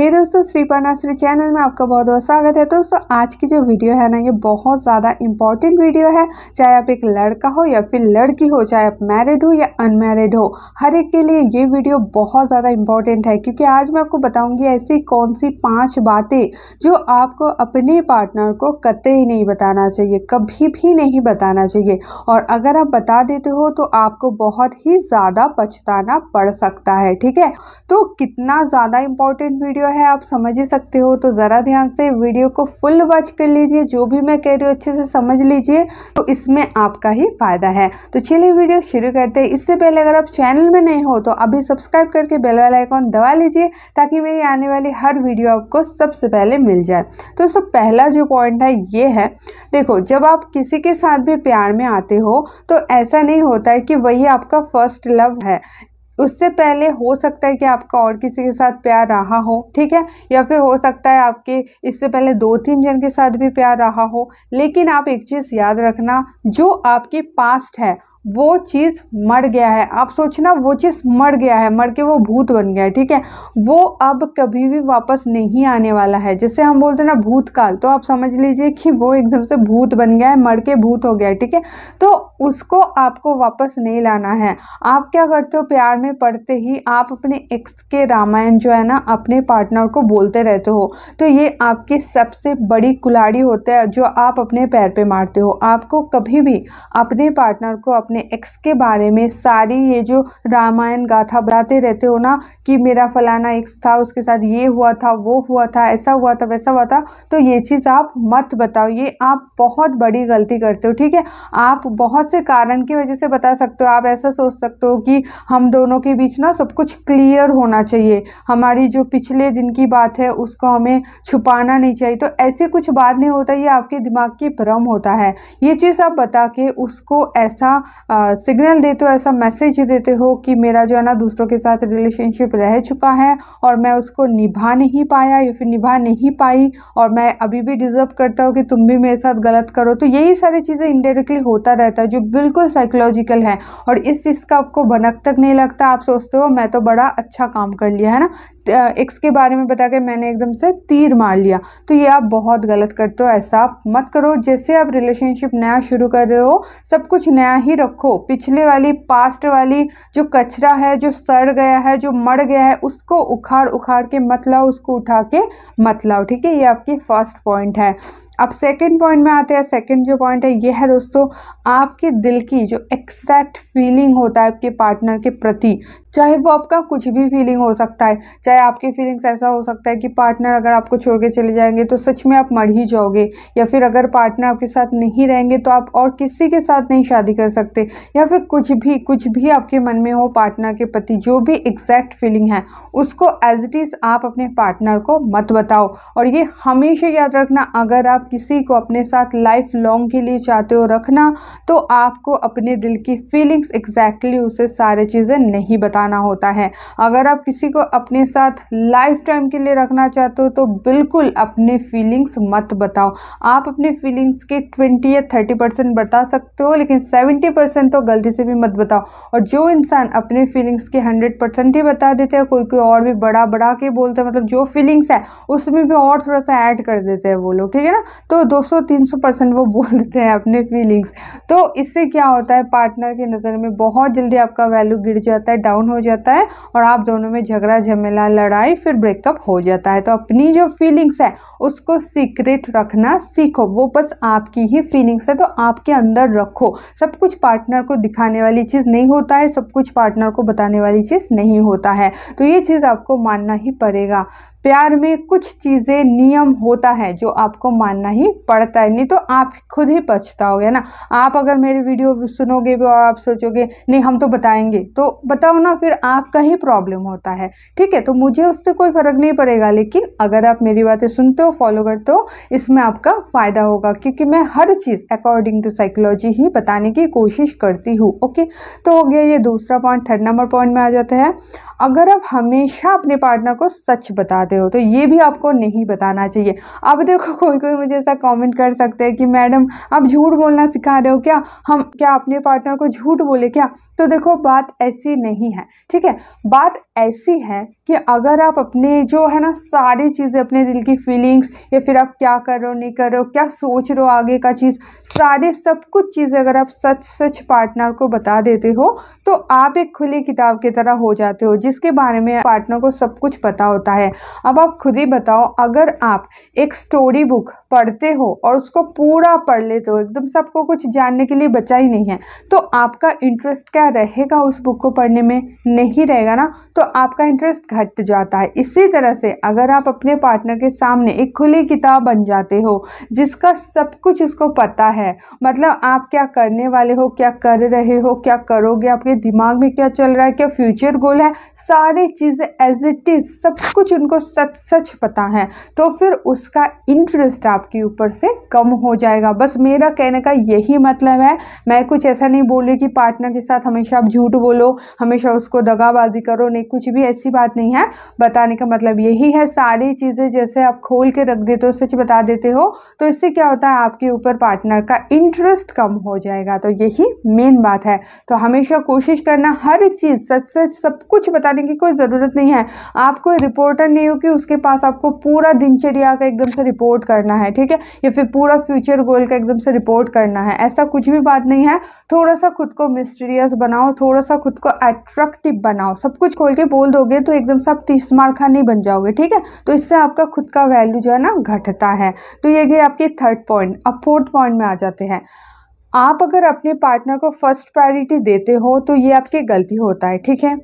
हे hey दोस्तों Shripa nursery channel में आपका बहुत बहुत स्वागत है दोस्तों आज की जो वीडियो है ना ये बहुत ज़्यादा इंपॉर्टेंट वीडियो है चाहे आप एक लड़का हो या फिर लड़की हो चाहे आप मैरिड हो या अनमैरिड हो हर एक के लिए ये वीडियो बहुत ज़्यादा इंपॉर्टेंट है क्योंकि आज मैं आपको बताऊंगी ऐसी कौन सी पाँच बातें जो आपको अपने पार्टनर को कतई ही नहीं बताना चाहिए कभी भी नहीं बताना चाहिए और अगर आप बता देते हो तो आपको बहुत ही ज़्यादा पछताना पड़ सकता है ठीक है तो कितना ज़्यादा इंपॉर्टेंट वीडियो है आप समझ ही सकते हो तो ज़रा ध्यान से वीडियो को फुल वॉच कर लीजिए जो भी मैं कह रही हूँ अच्छे से समझ लीजिए तो इसमें आपका ही फ़ायदा है तो चलिए वीडियो शुरू करते हैं इससे पहले अगर आप चैनल में नहीं हो तो अभी सब्सक्राइब करके बेल वाला आइकॉन दबा लीजिए ताकि मेरी आने वाली हर वीडियो आपको सबसे पहले मिल जाए तो सब पहला जो पॉइंट है ये है देखो जब आप किसी के साथ भी प्यार में आते हो तो ऐसा नहीं होता है कि वही आपका फर्स्ट लव है उससे पहले हो सकता है कि आपका और किसी के साथ प्यार रहा हो ठीक है या फिर हो सकता है आपके इससे पहले दो तीन जन के साथ भी प्यार रहा हो लेकिन आप एक चीज़ याद रखना जो आपकी पास्ट है वो चीज़ मर गया है आप सोचना वो चीज़ मर गया है मर के वो भूत बन गया है ठीक है वो अब कभी भी वापस नहीं आने वाला है जैसे हम बोलते हैं ना भूतकाल तो आप समझ लीजिए कि वो एकदम से भूत बन गया है मर के भूत हो गया है ठीक है तो उसको आपको वापस नहीं लाना है आप क्या करते हो प्यार में पढ़ते ही आप अपने एक्स के रामायण जो है ना अपने पार्टनर को बोलते रहते हो तो ये आपकी सबसे बड़ी कुलाड़ी होता है जो आप अपने पैर पर मारते हो आपको कभी भी अपने पार्टनर को अपने एक्स के बारे में सारी ये जो रामायण गाथा बताते रहते हो ना कि मेरा फलाना एक्स था उसके साथ ये हुआ था वो हुआ था ऐसा हुआ था वैसा हुआ था तो ये चीज़ आप मत बताओ ये आप बहुत बड़ी गलती करते हो ठीक है आप बहुत से कारण की वजह से बता सकते हो आप ऐसा सोच सकते हो कि हम दोनों के बीच ना सब कुछ क्लियर होना चाहिए हमारी जो पिछले दिन की बात है उसको हमें छुपाना नहीं चाहिए तो ऐसे कुछ बात नहीं होता ये आपके दिमाग की भ्रम होता है ये चीज़ आप बता के उसको ऐसा सिग्नल देते हो ऐसा मैसेज देते हो कि मेरा जो है ना दूसरों के साथ रिलेशनशिप रह चुका है और मैं उसको निभा नहीं पाया या फिर निभा नहीं पाई और मैं अभी भी डिज़र्व करता हूँ कि तुम भी मेरे साथ गलत करो तो यही सारी चीज़ें इनडायरेक्टली होता रहता है जो बिल्कुल साइकोलॉजिकल है और इस चीज़ का आपको भनक तक नहीं लगता आप सोचते हो मैं तो बड़ा अच्छा काम कर लिया है ना एक्स के बारे में बता के मैंने एकदम से तीर मार लिया तो ये आप बहुत गलत करते हो ऐसा आप मत करो जैसे आप रिलेशनशिप नया शुरू कर रहे हो सब कुछ नया ही रखो पिछले वाली पास्ट वाली जो कचरा है जो सड़ गया है जो मर गया है उसको उखाड़ उखाड़ के मत लाओ उसको उठा के मत लाओ ठीक है ये आपकी फर्स्ट पॉइंट है अब सेकंड पॉइंट में आते हैं सेकंड जो पॉइंट है ये है दोस्तों आपके दिल की जो एक्सैक्ट फीलिंग होता है आपके पार्टनर के प्रति चाहे वो आपका कुछ भी फीलिंग हो सकता है चाहे है आपकी फीलिंग्स ऐसा हो सकता है कि पार्टनर अगर आपको छोड़ के चले जाएंगे तो सच में आप मर ही जाओगे या फिर अगर पार्टनर आपके साथ नहीं रहेंगे तो आप और किसी के साथ नहीं शादी कर सकते या फिर कुछ भी कुछ भी आपके मन में हो पार्टनर के प्रति जो भी एग्जैक्ट फीलिंग है उसको एज इट इज़ आप अपने पार्टनर को मत बताओ और ये हमेशा याद रखना अगर आप किसी को अपने साथ लाइफ लॉन्ग के लिए चाहते हो रखना तो आपको अपने दिल की फीलिंग्स एग्जैक्टली exactly उसे सारी चीज़ें नहीं बताना होता है अगर आप किसी को अपने साथ साथ लाइफ टाइम के लिए रखना चाहते हो तो बिल्कुल अपने फीलिंग्स मत बताओ आप अपने फीलिंग्स के ट्वेंटी या थर्टी परसेंट बता सकते हो लेकिन सेवेंटी परसेंट तो गलती से भी मत बताओ और जो इंसान अपने फीलिंग्स के हंड्रेड परसेंट ही बता देते हैं कोई कोई और भी बड़ा बड़ा के बोलते हैं मतलब जो फीलिंग्स है उसमें भी और थोड़ा सा ऐड कर देते हैं वो लोग ठीक है ना तो दो सौ तीन सौ परसेंट वो बोल देते हैं अपने फीलिंग्स तो इससे क्या होता है पार्टनर की नज़र में बहुत जल्दी आपका वैल्यू गिर जाता है डाउन हो जाता है और आप दोनों में झगड़ा झमेला लड़ाई फिर ब्रेकअप हो जाता है तो अपनी जो फीलिंग्स है उसको सीक्रेट रखना सीखो वो बस आपकी ही फीलिंग्स है तो आपके अंदर रखो सब कुछ पार्टनर को दिखाने वाली चीज़ नहीं होता है सब कुछ पार्टनर को बताने वाली चीज़ नहीं होता है तो ये चीज़ आपको मानना ही पड़ेगा प्यार में कुछ चीज़ें नियम होता है जो आपको मानना ही पड़ता है नहीं तो आप खुद ही पछताओगे ना आप अगर मेरी वीडियो सुनोगे भी और आप सोचोगे नहीं हम तो बताएंगे तो बताओ ना फिर आपका ही प्रॉब्लम होता है ठीक है तो मुझे उससे कोई फ़र्क नहीं पड़ेगा लेकिन अगर आप मेरी बातें सुनते हो फॉलो करते हो इसमें आपका फ़ायदा होगा क्योंकि मैं हर चीज़ अकॉर्डिंग टू साइकोलॉजी ही बताने की कोशिश करती हूँ ओके तो हो गया ये दूसरा पॉइंट थर्ड नंबर पॉइंट में आ जाता है अगर आप हमेशा अपने पार्टनर को सच बताते हो तो ये भी आपको नहीं बताना चाहिए अब देखो कोई कोई मुझे ऐसा कॉमेंट कर सकते हैं कि मैडम आप झूठ बोलना सिखा रहे हो क्या हम क्या अपने पार्टनर को झूठ बोले क्या तो देखो बात ऐसी नहीं है ठीक है बात ऐसी है कि अगर आप अपने जो है ना सारी चीज़ें अपने दिल की फीलिंग्स या फिर आप क्या कर रहे हो नहीं कर रहे हो क्या सोच रहे हो आगे का चीज़ सारे सब कुछ चीज़ें अगर आप सच सच पार्टनर को बता देते हो तो आप एक खुली किताब की तरह हो जाते हो जिसके बारे में पार्टनर को सब कुछ पता होता है अब आप खुद ही बताओ अगर आप एक स्टोरी बुक पढ़ते हो और उसको पूरा पढ़ लेते हो एकदम से आपको कुछ जानने के लिए बचा ही नहीं है तो आपका इंटरेस्ट क्या रहेगा उस बुक को पढ़ने में नहीं रहेगा ना तो आपका इंटरेस्ट घट जाता है इसी तरह से अगर आप अपने पार्टनर के सामने एक खुली किताब बन जाते हो जिसका सब कुछ उसको पता है मतलब आप क्या करने वाले हो क्या कर रहे हो क्या करोगे आपके दिमाग में क्या चल रहा है क्या फ्यूचर गोल है सारी चीज़ें एज इट इज़ सब कुछ उनको सच सच पता है तो फिर उसका इंटरेस्ट आपके ऊपर से कम हो जाएगा बस मेरा कहने का यही मतलब है मैं कुछ ऐसा नहीं बोल रही कि पार्टनर के साथ हमेशा आप झूठ बोलो हमेशा उसको दगाबाजी करो नहीं कुछ भी ऐसी बात नहीं है बताने का मतलब यही है सारी चीज़ें जैसे आप खोल के रख देते हो सच बता देते हो तो इससे क्या होता है आपके ऊपर पार्टनर का इंटरेस्ट कम हो जाएगा तो यही मेन बात है तो हमेशा कोशिश करना हर चीज़ सच सच सब कुछ बताने की कोई ज़रूरत नहीं है आप कोई रिपोर्टर नहीं हो कि उसके पास आपको पूरा दिनचर्या का एकदम से रिपोर्ट करना है ठीक है या फिर पूरा फ्यूचर गोल का एकदम से रिपोर्ट करना है ऐसा कुछ भी बात नहीं है थोड़ा सा खुद को मिस्टीरियस बनाओ थोड़ा सा खुद को एट्रैक्टिव बनाओ सब कुछ खोल के बोल दोगे तो एकदम से आप तीस मार्क का नहीं बन जाओगे ठीक है तो इससे आपका खुद का वैल्यू जो है ना घटता है तो ये गए आपकी थर्ड पॉइंट अब फोर्थ पॉइंट में आ जाते हैं आप अगर अपने पार्टनर को फर्स्ट प्रायोरिटी देते हो तो ये आपकी गलती होता है ठीक है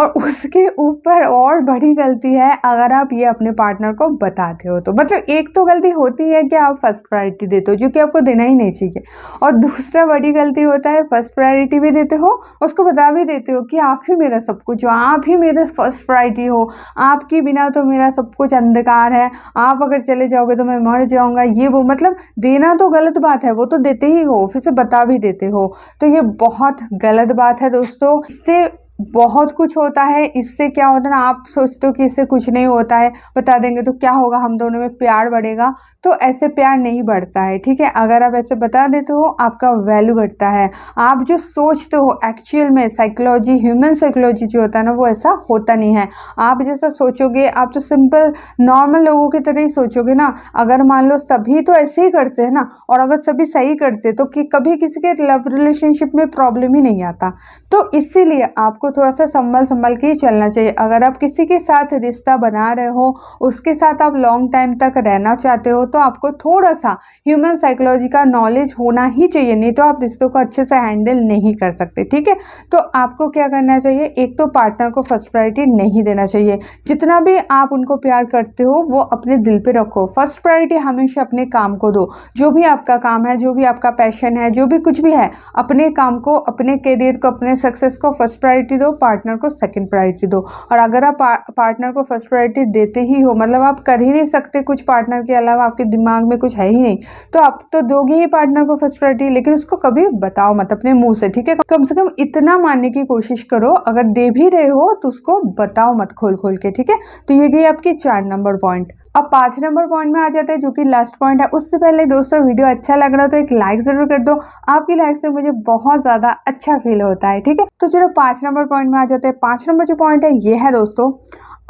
और उसके ऊपर और बड़ी गलती है अगर आप ये अपने पार्टनर को बताते हो तो मतलब एक तो गलती होती है कि आप फर्स्ट प्रायोरिटी देते हो जो कि आपको देना ही नहीं चाहिए और दूसरा बड़ी गलती होता है फर्स्ट प्रायोरिटी भी देते हो उसको बता भी देते हो कि आप ही मेरा सब कुछ हो आप ही मेरा फर्स्ट प्रायोरिटी हो आपके बिना तो मेरा सब कुछ अंधकार है आप अगर चले जाओगे तो मैं मर जाऊँगा ये वो मतलब देना तो गलत बात है वो तो देते ही हो फिर से बता भी देते हो तो ये बहुत गलत बात है दोस्तों इससे बहुत कुछ होता है इससे क्या होता है ना आप सोचते हो कि इससे कुछ नहीं होता है बता देंगे तो क्या होगा हम दोनों में प्यार बढ़ेगा तो ऐसे प्यार नहीं बढ़ता है ठीक है अगर आप ऐसे बता देते हो आपका वैल्यू घटता है आप जो सोचते हो एक्चुअल में साइकोलॉजी ह्यूमन साइकोलॉजी जो होता है ना वो ऐसा होता नहीं है आप जैसा सोचोगे आप तो सिंपल नॉर्मल लोगों की तरह ही सोचोगे ना अगर मान लो सभी तो ऐसे ही करते हैं ना और अगर सभी सही करते तो कि कभी किसी के लव रिलेशनशिप में प्रॉब्लम ही नहीं आता तो इसीलिए आपको आपको थोड़ा सा संभल संभल के ही चलना चाहिए अगर आप किसी के साथ रिश्ता बना रहे हो उसके साथ आप लॉन्ग टाइम तक रहना चाहते हो तो आपको थोड़ा सा ह्यूमन साइकोलॉजी का नॉलेज होना ही चाहिए नहीं तो आप रिश्तों को अच्छे से हैंडल नहीं कर सकते ठीक है तो आपको क्या करना चाहिए एक तो पार्टनर को फर्स्ट प्रायोरिटी नहीं देना चाहिए जितना भी आप उनको प्यार करते हो वो अपने दिल पर रखो फर्स्ट प्रायोरिटी हमेशा अपने काम को दो जो भी आपका काम है जो भी आपका पैशन है जो भी कुछ भी है अपने काम को अपने करियर को अपने सक्सेस को फर्स्ट प्रायोरिटी प्रायोरिटी दो पार्टनर को सेकेंड प्रायोरिटी दो और अगर आप पार्टनर को फर्स्ट प्रायोरिटी देते ही हो मतलब आप कर ही नहीं सकते कुछ पार्टनर के अलावा आपके दिमाग में कुछ है ही नहीं तो आप तो दोगे ही पार्टनर को फर्स्ट प्रायोरिटी लेकिन उसको कभी बताओ मत अपने मुंह से ठीक है कम से कम इतना मानने की कोशिश करो अगर दे भी रहे हो तो उसको बताओ मत खोल खोल के ठीक है तो ये गई आपकी चार नंबर पॉइंट अब पांच नंबर पॉइंट में आ जाता है जो कि लास्ट पॉइंट है उससे पहले दोस्तों वीडियो अच्छा लग रहा हो तो एक लाइक ज़रूर कर दो आपकी लाइक से मुझे बहुत ज़्यादा अच्छा फील होता है ठीक है तो चलो पांच नंबर नंबर पॉइंट में आ जाते हैं पांच नंबर जो पॉइंट है ये है दोस्तों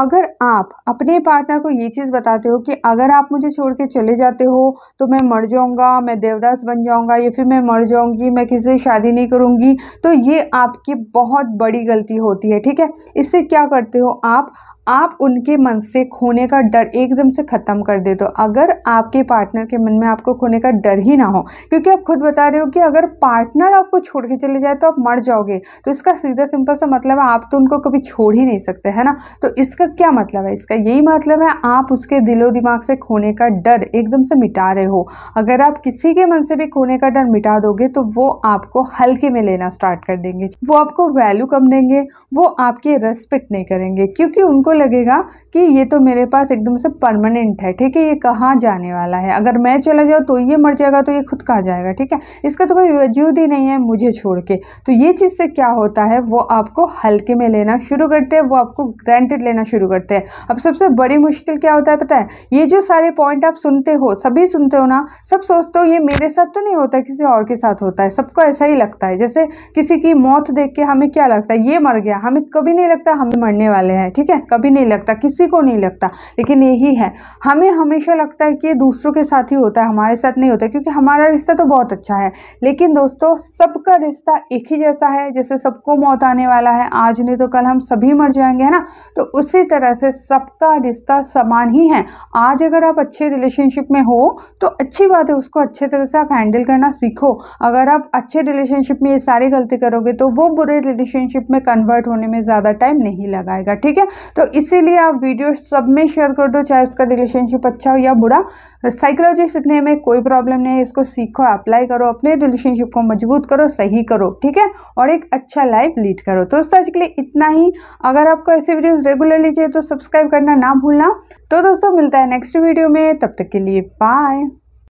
अगर आप अपने पार्टनर को ये चीज़ बताते हो कि अगर आप मुझे छोड़ के चले जाते हो तो मैं मर जाऊँगा मैं देवदास बन जाऊँगा या फिर मैं मर जाऊँगी मैं किसी से शादी नहीं करूँगी तो ये आपकी बहुत बड़ी गलती होती है ठीक है इससे क्या करते हो आप आप उनके मन से खोने का डर एकदम से ख़त्म कर दे दो अगर आपके पार्टनर के मन में आपको खोने का डर ही ना हो क्योंकि आप खुद बता रहे हो कि अगर पार्टनर आपको छोड़ के चले जाए तो आप मर जाओगे तो इसका सीधा सिंपल सा मतलब है आप तो उनको कभी छोड़ ही नहीं सकते है ना तो इसका इसका क्या मतलब है इसका यही मतलब है आप उसके दिलो दिमाग से खोने का डर एकदम से मिटा रहे हो अगर आप किसी के मन से भी खोने का डर मिटा दोगे तो वो आपको हल्के में लेना स्टार्ट कर देंगे वो आपको वैल्यू कम देंगे वो आपकी रेस्पेक्ट नहीं करेंगे क्योंकि उनको लगेगा कि ये तो मेरे पास एकदम से परमानेंट है ठीक है ये कहाँ जाने वाला है अगर मैं चला जाऊँ तो ये मर जाएगा तो ये खुद कहाँ जाएगा ठीक है इसका तो कोई वजूद ही नहीं है मुझे छोड़ के तो ये चीज़ से क्या होता है वो आपको हल्के में लेना शुरू करते हैं वो आपको ग्रांटेड लेना शुरू करते हैं अब सबसे बड़ी मुश्किल क्या होता है पता है ये जो सारे पॉइंट आप सुनते हो सभी सुनते हो ना सब सोचते हो ये मेरे साथ तो नहीं होता किसी और के साथ होता है सबको ऐसा ही लगता है जैसे किसी की मौत देख के हमें क्या लगता है ये मर गया हमें कभी नहीं लगता हम मरने वाले हैं ठीक है कभी नहीं लगता किसी को नहीं लगता लेकिन यही है हमें हमेशा लगता है कि ये दूसरों के साथ ही होता है हमारे साथ नहीं होता क्योंकि हमारा रिश्ता तो बहुत अच्छा है लेकिन दोस्तों सबका रिश्ता एक ही जैसा है जैसे सबको मौत आने वाला है आज नहीं तो कल हम सभी मर जाएंगे है ना तो उसी पूरी तरह से सबका रिश्ता समान ही है आज अगर आप अच्छे रिलेशनशिप में हो तो अच्छी बात है उसको अच्छे तरह से आप हैंडल करना सीखो अगर आप अच्छे रिलेशनशिप में ये सारी गलती करोगे तो वो बुरे रिलेशनशिप में कन्वर्ट होने में ज़्यादा टाइम नहीं लगाएगा ठीक है तो इसीलिए आप वीडियो सब में शेयर कर दो चाहे उसका रिलेशनशिप अच्छा हो या बुरा साइकोलॉजी सीखने में कोई प्रॉब्लम नहीं है इसको सीखो अप्लाई करो अपने रिलेशनशिप को मजबूत करो सही करो ठीक है और एक अच्छा लाइफ लीड करो तो सच के लिए इतना ही अगर आपको ऐसे वीडियोस रेगुलरली लीजिए तो सब्सक्राइब करना ना भूलना तो दोस्तों मिलता है नेक्स्ट वीडियो में तब तक के लिए बाय